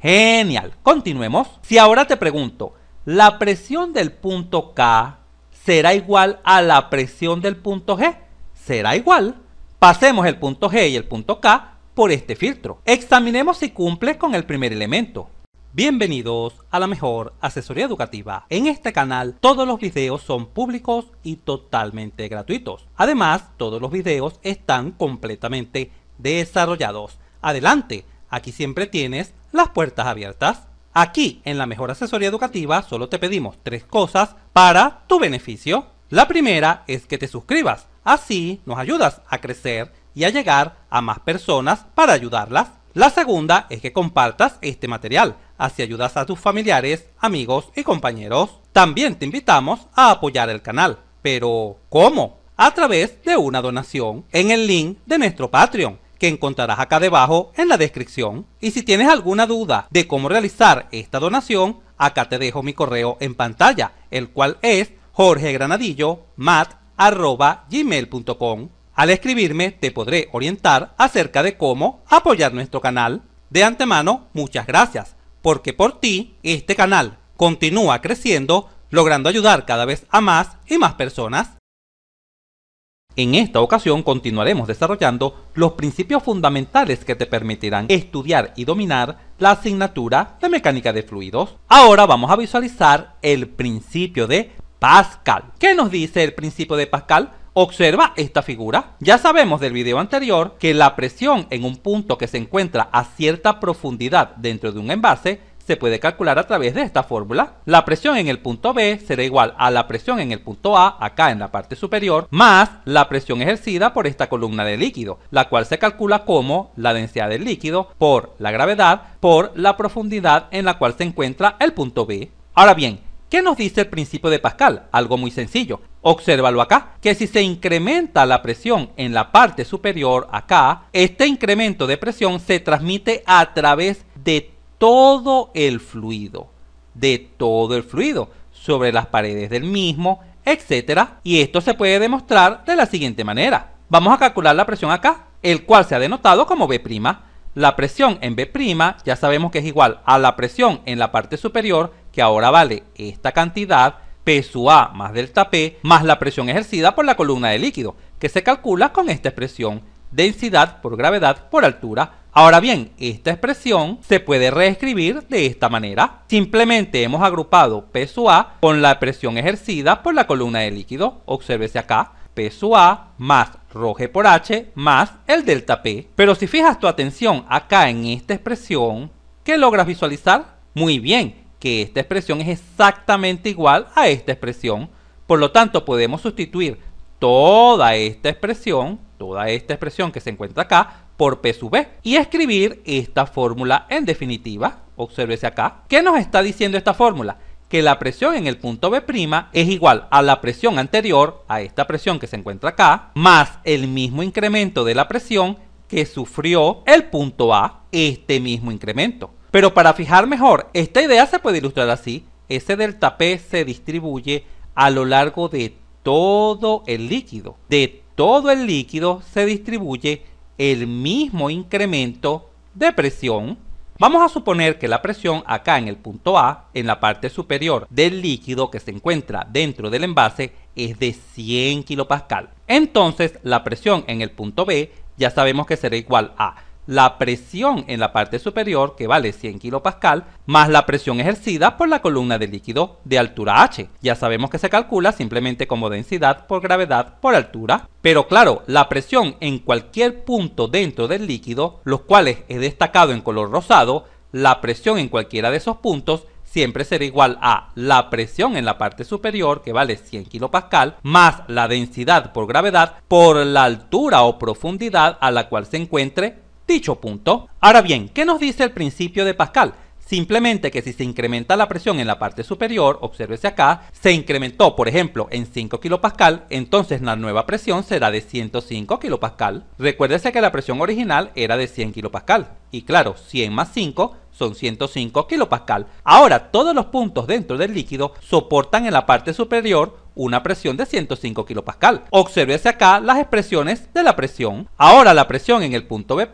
Genial, continuemos. Si ahora te pregunto, ¿la presión del punto K será igual a la presión del punto G? Será igual. Pasemos el punto G y el punto K por este filtro. Examinemos si cumple con el primer elemento. Bienvenidos a la mejor asesoría educativa. En este canal todos los videos son públicos y totalmente gratuitos. Además, todos los videos están completamente desarrollados. Adelante, Aquí siempre tienes las puertas abiertas. Aquí en la mejor asesoría educativa solo te pedimos tres cosas para tu beneficio. La primera es que te suscribas, así nos ayudas a crecer y a llegar a más personas para ayudarlas. La segunda es que compartas este material, así ayudas a tus familiares, amigos y compañeros. También te invitamos a apoyar el canal, pero ¿cómo? A través de una donación en el link de nuestro Patreon que encontrarás acá debajo en la descripción. Y si tienes alguna duda de cómo realizar esta donación, acá te dejo mi correo en pantalla, el cual es jorgegranadillomat.gmail.com Al escribirme te podré orientar acerca de cómo apoyar nuestro canal. De antemano, muchas gracias, porque por ti este canal continúa creciendo, logrando ayudar cada vez a más y más personas. En esta ocasión continuaremos desarrollando los principios fundamentales que te permitirán estudiar y dominar la asignatura de mecánica de fluidos. Ahora vamos a visualizar el principio de Pascal. ¿Qué nos dice el principio de Pascal? Observa esta figura. Ya sabemos del video anterior que la presión en un punto que se encuentra a cierta profundidad dentro de un envase se puede calcular a través de esta fórmula. La presión en el punto B será igual a la presión en el punto A, acá en la parte superior, más la presión ejercida por esta columna de líquido, la cual se calcula como la densidad del líquido por la gravedad por la profundidad en la cual se encuentra el punto B. Ahora bien, ¿Qué nos dice el principio de Pascal? Algo muy sencillo. lo acá, que si se incrementa la presión en la parte superior acá, este incremento de presión se transmite a través de todo el fluido, de todo el fluido, sobre las paredes del mismo, etc. Y esto se puede demostrar de la siguiente manera. Vamos a calcular la presión acá, el cual se ha denotado como B'. La presión en B' ya sabemos que es igual a la presión en la parte superior, que ahora vale esta cantidad, P sub A más delta P, más la presión ejercida por la columna de líquido, que se calcula con esta expresión, densidad por gravedad por altura, Ahora bien, esta expresión se puede reescribir de esta manera. Simplemente hemos agrupado P A con la presión ejercida por la columna de líquido. Obsérvese acá, P sub A más roje por H más el delta P. Pero si fijas tu atención acá en esta expresión, ¿qué logras visualizar? Muy bien, que esta expresión es exactamente igual a esta expresión. Por lo tanto, podemos sustituir toda esta expresión, toda esta expresión que se encuentra acá, por P sub B e y escribir esta fórmula en definitiva, obsérvese acá. ¿Qué nos está diciendo esta fórmula? Que la presión en el punto B' es igual a la presión anterior, a esta presión que se encuentra acá, más el mismo incremento de la presión que sufrió el punto A, este mismo incremento. Pero para fijar mejor, esta idea se puede ilustrar así. Ese delta P se distribuye a lo largo de todo el líquido. De todo el líquido se distribuye el mismo incremento de presión. Vamos a suponer que la presión acá en el punto A, en la parte superior del líquido que se encuentra dentro del envase, es de 100 kilopascal. Entonces la presión en el punto B ya sabemos que será igual a la presión en la parte superior, que vale 100 kilopascal, más la presión ejercida por la columna de líquido de altura h. Ya sabemos que se calcula simplemente como densidad por gravedad por altura, pero claro, la presión en cualquier punto dentro del líquido, los cuales he destacado en color rosado, la presión en cualquiera de esos puntos siempre será igual a la presión en la parte superior, que vale 100 kilopascal, más la densidad por gravedad por la altura o profundidad a la cual se encuentre dicho punto. Ahora bien, ¿qué nos dice el principio de Pascal? Simplemente que si se incrementa la presión en la parte superior, obsérvese acá, se incrementó por ejemplo en 5 kilopascal, entonces la nueva presión será de 105 kilopascal. Recuérdese que la presión original era de 100 kilopascal Y claro, 100 más 5 son 105 kilopascal. Ahora todos los puntos dentro del líquido soportan en la parte superior una presión de 105 kPa. Obsérvese acá las expresiones de la presión. Ahora la presión en el punto B'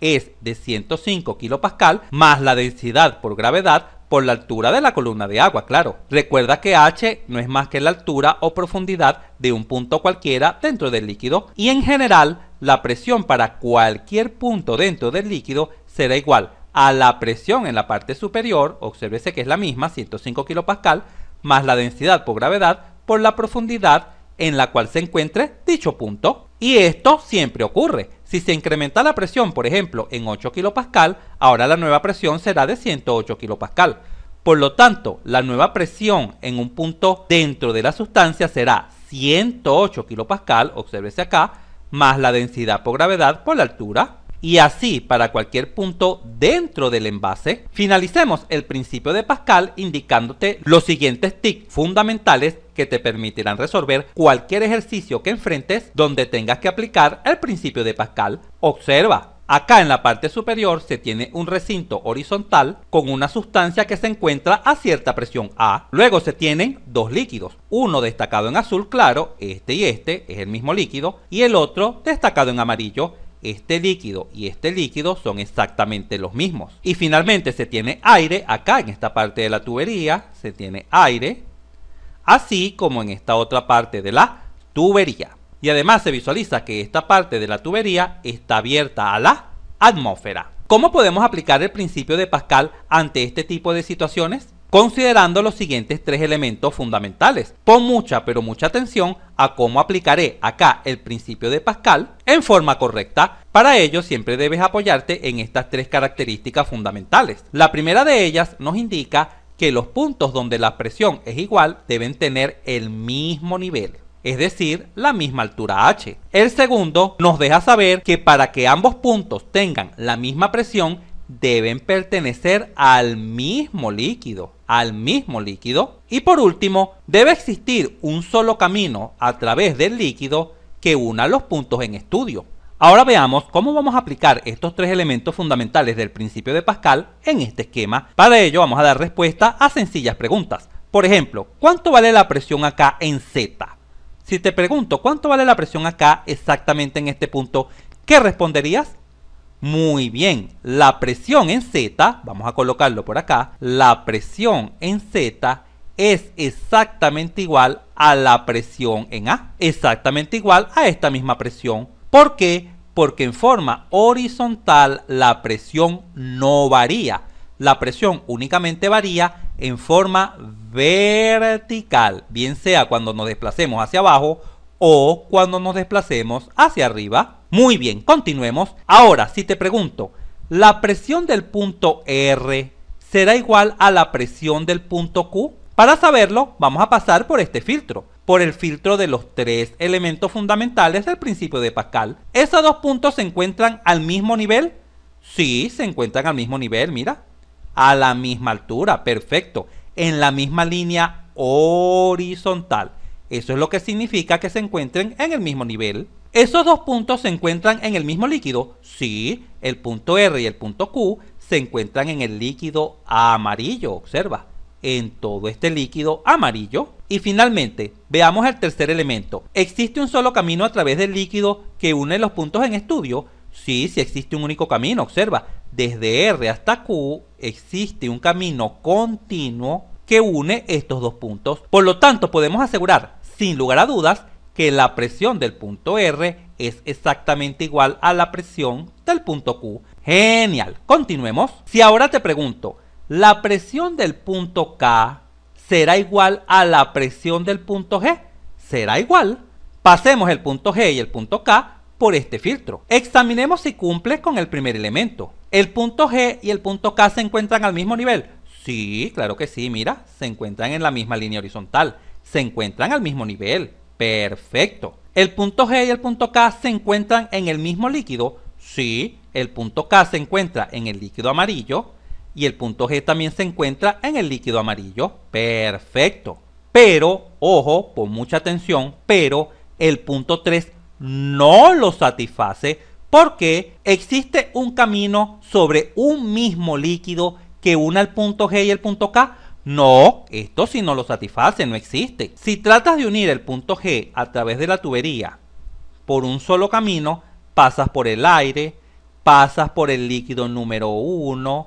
es de 105 kPa más la densidad por gravedad por la altura de la columna de agua, claro. Recuerda que H no es más que la altura o profundidad de un punto cualquiera dentro del líquido y en general la presión para cualquier punto dentro del líquido será igual a la presión en la parte superior, obsérvese que es la misma, 105 kPa, más la densidad por gravedad por la profundidad en la cual se encuentre dicho punto. Y esto siempre ocurre. Si se incrementa la presión, por ejemplo, en 8 kPa, ahora la nueva presión será de 108 kPa. Por lo tanto, la nueva presión en un punto dentro de la sustancia será 108 kPa, obsérvese acá, más la densidad por gravedad por la altura, y así para cualquier punto dentro del envase, finalicemos el principio de Pascal indicándote los siguientes tips fundamentales que te permitirán resolver cualquier ejercicio que enfrentes donde tengas que aplicar el principio de Pascal. Observa, Acá en la parte superior se tiene un recinto horizontal con una sustancia que se encuentra a cierta presión A. Luego se tienen dos líquidos, uno destacado en azul claro, este y este es el mismo líquido, y el otro destacado en amarillo. Este líquido y este líquido son exactamente los mismos. Y finalmente se tiene aire acá en esta parte de la tubería, se tiene aire así como en esta otra parte de la tubería. Y además se visualiza que esta parte de la tubería está abierta a la atmósfera. ¿Cómo podemos aplicar el principio de Pascal ante este tipo de situaciones? Considerando los siguientes tres elementos fundamentales. Pon mucha pero mucha atención a cómo aplicaré acá el principio de Pascal en forma correcta. Para ello siempre debes apoyarte en estas tres características fundamentales. La primera de ellas nos indica que los puntos donde la presión es igual deben tener el mismo nivel es decir, la misma altura h. El segundo nos deja saber que para que ambos puntos tengan la misma presión, deben pertenecer al mismo líquido, al mismo líquido. Y por último, debe existir un solo camino a través del líquido que una los puntos en estudio. Ahora veamos cómo vamos a aplicar estos tres elementos fundamentales del principio de Pascal en este esquema. Para ello vamos a dar respuesta a sencillas preguntas. Por ejemplo, ¿cuánto vale la presión acá en Z? Si te pregunto cuánto vale la presión acá exactamente en este punto, ¿qué responderías? Muy bien, la presión en Z, vamos a colocarlo por acá, la presión en Z es exactamente igual a la presión en A, exactamente igual a esta misma presión ¿Por qué? Porque en forma horizontal la presión no varía. La presión únicamente varía en forma vertical, bien sea cuando nos desplacemos hacia abajo o cuando nos desplacemos hacia arriba. Muy bien, continuemos. Ahora, si te pregunto, ¿la presión del punto R será igual a la presión del punto Q? Para saberlo, vamos a pasar por este filtro, por el filtro de los tres elementos fundamentales del principio de Pascal. ¿Esos dos puntos se encuentran al mismo nivel? Sí, se encuentran al mismo nivel, mira. A la misma altura, perfecto. En la misma línea horizontal. Eso es lo que significa que se encuentren en el mismo nivel. ¿Esos dos puntos se encuentran en el mismo líquido? Sí, el punto R y el punto Q se encuentran en el líquido amarillo, observa en todo este líquido amarillo. Y finalmente, veamos el tercer elemento. ¿Existe un solo camino a través del líquido que une los puntos en estudio? Sí, sí existe un único camino. Observa, desde R hasta Q existe un camino continuo que une estos dos puntos. Por lo tanto, podemos asegurar, sin lugar a dudas, que la presión del punto R es exactamente igual a la presión del punto Q. Genial, continuemos. Si ahora te pregunto, la presión del punto K será igual a la presión del punto G. Será igual. Pasemos el punto G y el punto K por este filtro. Examinemos si cumple con el primer elemento. ¿El punto G y el punto K se encuentran al mismo nivel? Sí, claro que sí, mira, se encuentran en la misma línea horizontal. Se encuentran al mismo nivel. Perfecto. ¿El punto G y el punto K se encuentran en el mismo líquido? Sí, el punto K se encuentra en el líquido amarillo y el punto G también se encuentra en el líquido amarillo. Perfecto. Pero, ojo, con mucha atención, pero el punto 3 no lo satisface porque existe un camino sobre un mismo líquido que una el punto G y el punto K. No, esto si no lo satisface, no existe. Si tratas de unir el punto G a través de la tubería por un solo camino, pasas por el aire, pasas por el líquido número 1,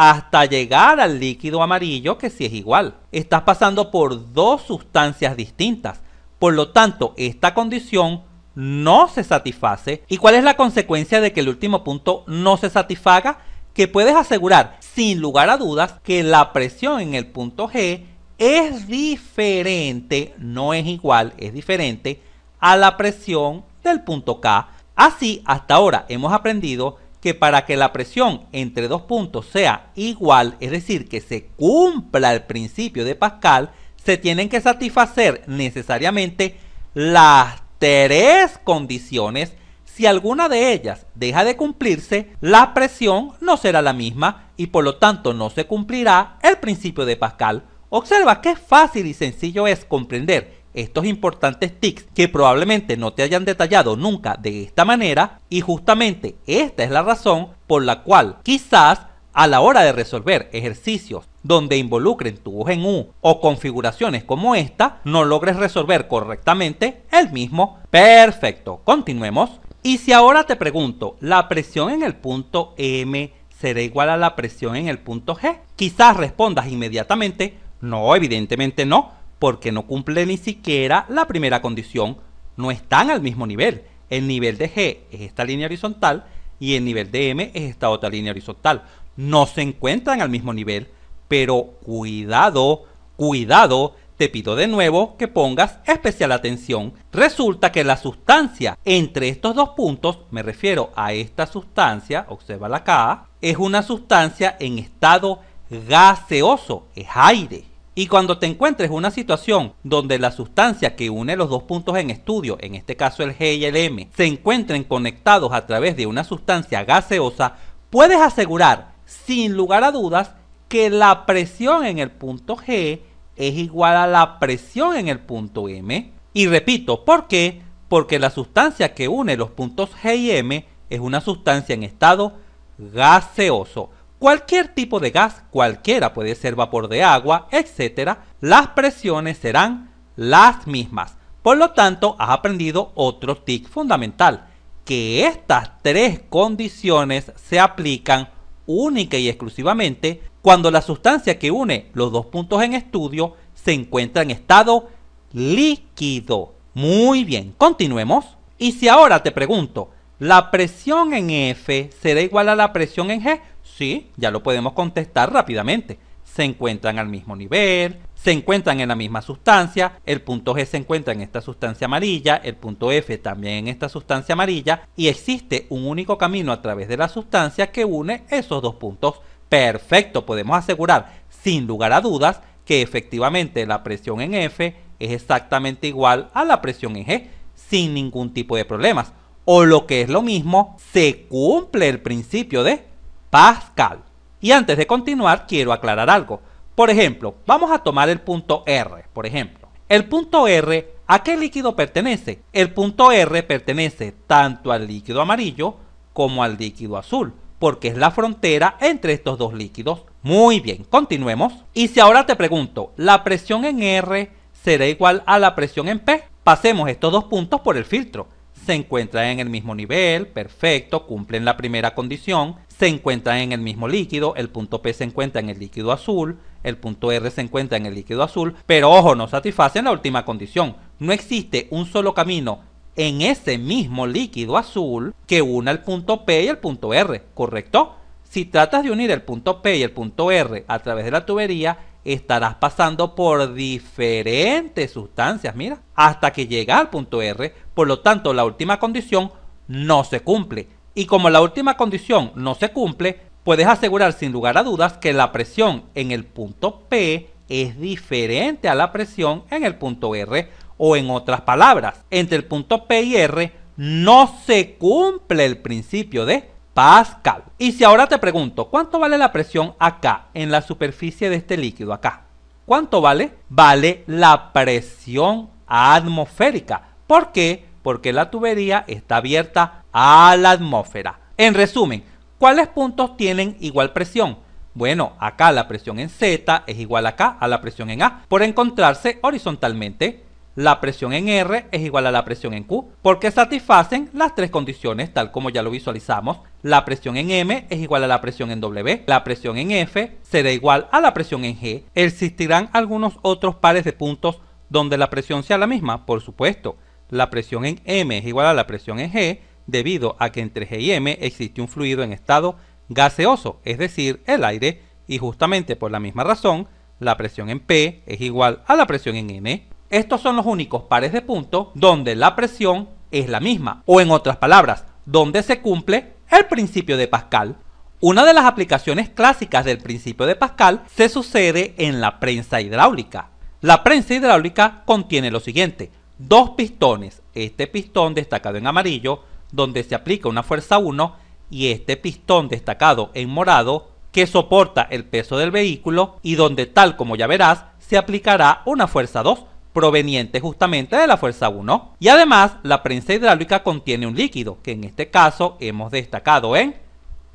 hasta llegar al líquido amarillo que sí es igual. Estás pasando por dos sustancias distintas, por lo tanto esta condición no se satisface. ¿Y cuál es la consecuencia de que el último punto no se satisfaga? Que puedes asegurar sin lugar a dudas que la presión en el punto G es diferente, no es igual, es diferente a la presión del punto K. Así, hasta ahora hemos aprendido que para que la presión entre dos puntos sea igual, es decir, que se cumpla el principio de Pascal, se tienen que satisfacer necesariamente las tres condiciones. Si alguna de ellas deja de cumplirse, la presión no será la misma y por lo tanto no se cumplirá el principio de Pascal. Observa qué fácil y sencillo es comprender estos importantes tics que probablemente no te hayan detallado nunca de esta manera y justamente esta es la razón por la cual quizás a la hora de resolver ejercicios donde involucren tubos en U o configuraciones como esta, no logres resolver correctamente el mismo. Perfecto, continuemos. Y si ahora te pregunto, ¿la presión en el punto M será igual a la presión en el punto G? Quizás respondas inmediatamente, no, evidentemente no, porque no cumple ni siquiera la primera condición, no están al mismo nivel. El nivel de G es esta línea horizontal y el nivel de M es esta otra línea horizontal. No se encuentran al mismo nivel, pero cuidado, cuidado, te pido de nuevo que pongas especial atención. Resulta que la sustancia entre estos dos puntos, me refiero a esta sustancia, observa la K, es una sustancia en estado gaseoso, es aire. Y cuando te encuentres una situación donde la sustancia que une los dos puntos en estudio, en este caso el G y el M, se encuentren conectados a través de una sustancia gaseosa, puedes asegurar, sin lugar a dudas, que la presión en el punto G es igual a la presión en el punto M. Y repito, ¿por qué? Porque la sustancia que une los puntos G y M es una sustancia en estado gaseoso cualquier tipo de gas, cualquiera puede ser vapor de agua, etc., las presiones serán las mismas. Por lo tanto, has aprendido otro tic fundamental, que estas tres condiciones se aplican única y exclusivamente cuando la sustancia que une los dos puntos en estudio se encuentra en estado líquido. Muy bien, continuemos. Y si ahora te pregunto, ¿la presión en F será igual a la presión en G? Sí, ya lo podemos contestar rápidamente. Se encuentran al mismo nivel, se encuentran en la misma sustancia, el punto G se encuentra en esta sustancia amarilla, el punto F también en esta sustancia amarilla y existe un único camino a través de la sustancia que une esos dos puntos. Perfecto, podemos asegurar sin lugar a dudas que efectivamente la presión en F es exactamente igual a la presión en G sin ningún tipo de problemas. O lo que es lo mismo, se cumple el principio de Pascal. Y antes de continuar, quiero aclarar algo. Por ejemplo, vamos a tomar el punto R, por ejemplo. El punto R, ¿a qué líquido pertenece? El punto R pertenece tanto al líquido amarillo como al líquido azul, porque es la frontera entre estos dos líquidos. Muy bien, continuemos. Y si ahora te pregunto, ¿la presión en R será igual a la presión en P? Pasemos estos dos puntos por el filtro se encuentran en el mismo nivel, perfecto, cumplen la primera condición, se encuentran en el mismo líquido, el punto P se encuentra en el líquido azul, el punto R se encuentra en el líquido azul, pero ojo, no satisfacen la última condición. No existe un solo camino en ese mismo líquido azul que una el punto P y el punto R, ¿correcto? Si tratas de unir el punto P y el punto R a través de la tubería, estarás pasando por diferentes sustancias, mira, hasta que llega al punto R. Por lo tanto, la última condición no se cumple. Y como la última condición no se cumple, puedes asegurar sin lugar a dudas que la presión en el punto P es diferente a la presión en el punto R. O en otras palabras, entre el punto P y R no se cumple el principio de Pascal. Y si ahora te pregunto, ¿cuánto vale la presión acá en la superficie de este líquido acá? ¿Cuánto vale? Vale la presión atmosférica. ¿Por qué? Porque la tubería está abierta a la atmósfera. En resumen, ¿cuáles puntos tienen igual presión? Bueno, acá la presión en Z es igual acá a la presión en A por encontrarse horizontalmente. La presión en R es igual a la presión en Q porque satisfacen las tres condiciones tal como ya lo visualizamos. La presión en M es igual a la presión en W, la presión en F será igual a la presión en G. ¿Existirán algunos otros pares de puntos donde la presión sea la misma? Por supuesto, la presión en M es igual a la presión en G debido a que entre G y M existe un fluido en estado gaseoso, es decir, el aire, y justamente por la misma razón, la presión en P es igual a la presión en N. Estos son los únicos pares de puntos donde la presión es la misma, o en otras palabras, donde se cumple el principio de Pascal. Una de las aplicaciones clásicas del principio de Pascal se sucede en la prensa hidráulica. La prensa hidráulica contiene lo siguiente, dos pistones, este pistón destacado en amarillo, donde se aplica una fuerza 1, y este pistón destacado en morado, que soporta el peso del vehículo y donde tal como ya verás, se aplicará una fuerza 2, proveniente justamente de la fuerza 1. Y además, la prensa hidráulica contiene un líquido, que en este caso hemos destacado en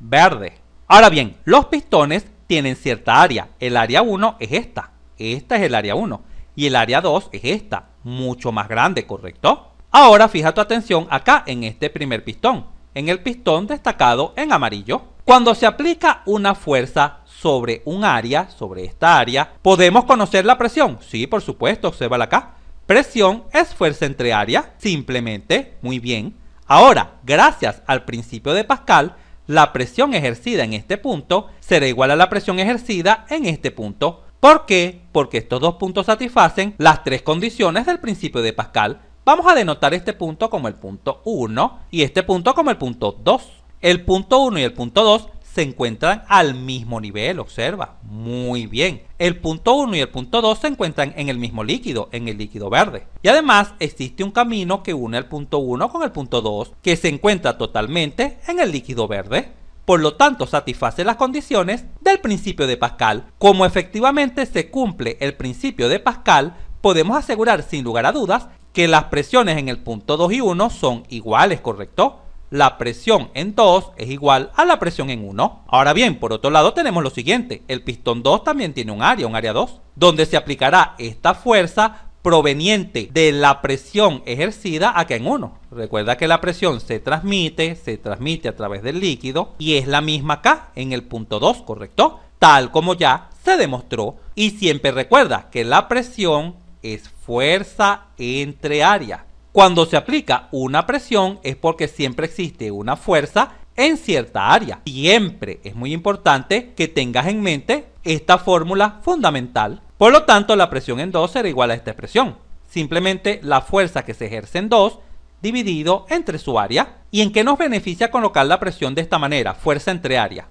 verde. Ahora bien, los pistones tienen cierta área. El área 1 es esta. Esta es el área 1. Y el área 2 es esta, mucho más grande, ¿correcto? Ahora fija tu atención acá en este primer pistón, en el pistón destacado en amarillo. Cuando se aplica una fuerza sobre un área, sobre esta área, ¿podemos conocer la presión? Sí, por supuesto, observa acá. Presión es fuerza entre área, simplemente, muy bien. Ahora, gracias al principio de Pascal, la presión ejercida en este punto será igual a la presión ejercida en este punto. ¿Por qué? Porque estos dos puntos satisfacen las tres condiciones del principio de Pascal. Vamos a denotar este punto como el punto 1 y este punto como el punto 2. El punto 1 y el punto 2 se encuentran al mismo nivel, observa, muy bien. El punto 1 y el punto 2 se encuentran en el mismo líquido, en el líquido verde. Y además existe un camino que une el punto 1 con el punto 2, que se encuentra totalmente en el líquido verde. Por lo tanto, satisface las condiciones del principio de Pascal. Como efectivamente se cumple el principio de Pascal, podemos asegurar sin lugar a dudas que las presiones en el punto 2 y 1 son iguales, ¿correcto? la presión en 2 es igual a la presión en 1. Ahora bien, por otro lado tenemos lo siguiente, el pistón 2 también tiene un área, un área 2, donde se aplicará esta fuerza proveniente de la presión ejercida acá en 1. Recuerda que la presión se transmite, se transmite a través del líquido y es la misma acá en el punto 2, ¿correcto? Tal como ya se demostró y siempre recuerda que la presión es fuerza entre áreas. Cuando se aplica una presión es porque siempre existe una fuerza en cierta área. Siempre es muy importante que tengas en mente esta fórmula fundamental. Por lo tanto, la presión en 2 será igual a esta expresión. Simplemente la fuerza que se ejerce en 2 dividido entre su área. ¿Y en qué nos beneficia colocar la presión de esta manera? Fuerza entre área.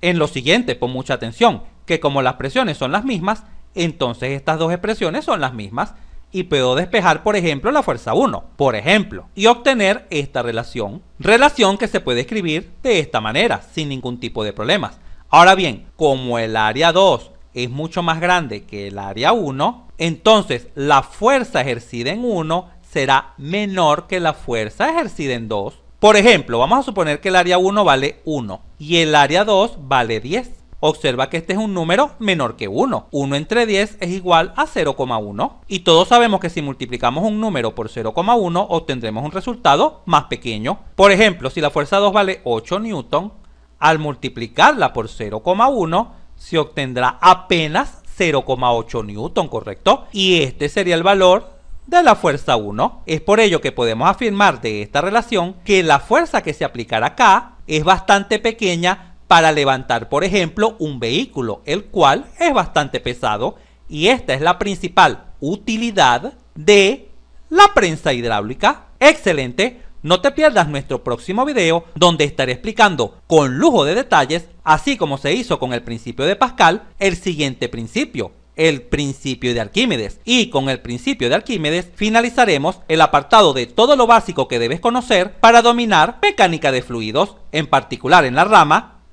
En lo siguiente, pon mucha atención, que como las presiones son las mismas, entonces estas dos expresiones son las mismas y puedo despejar, por ejemplo, la fuerza 1, por ejemplo, y obtener esta relación. Relación que se puede escribir de esta manera, sin ningún tipo de problemas. Ahora bien, como el área 2 es mucho más grande que el área 1, entonces la fuerza ejercida en 1 será menor que la fuerza ejercida en 2. Por ejemplo, vamos a suponer que el área 1 vale 1 y el área 2 vale 10. Observa que este es un número menor que 1. 1 entre 10 es igual a 0,1. Y todos sabemos que si multiplicamos un número por 0,1 obtendremos un resultado más pequeño. Por ejemplo, si la fuerza 2 vale 8 newton, al multiplicarla por 0,1 se obtendrá apenas 0,8 newton, ¿correcto? Y este sería el valor de la fuerza 1. Es por ello que podemos afirmar de esta relación que la fuerza que se aplicará acá es bastante pequeña para levantar, por ejemplo, un vehículo, el cual es bastante pesado y esta es la principal utilidad de la prensa hidráulica. Excelente. No te pierdas nuestro próximo video donde estaré explicando con lujo de detalles, así como se hizo con el principio de Pascal, el siguiente principio, el principio de Arquímedes. Y con el principio de Arquímedes finalizaremos el apartado de todo lo básico que debes conocer para dominar mecánica de fluidos, en particular en la rama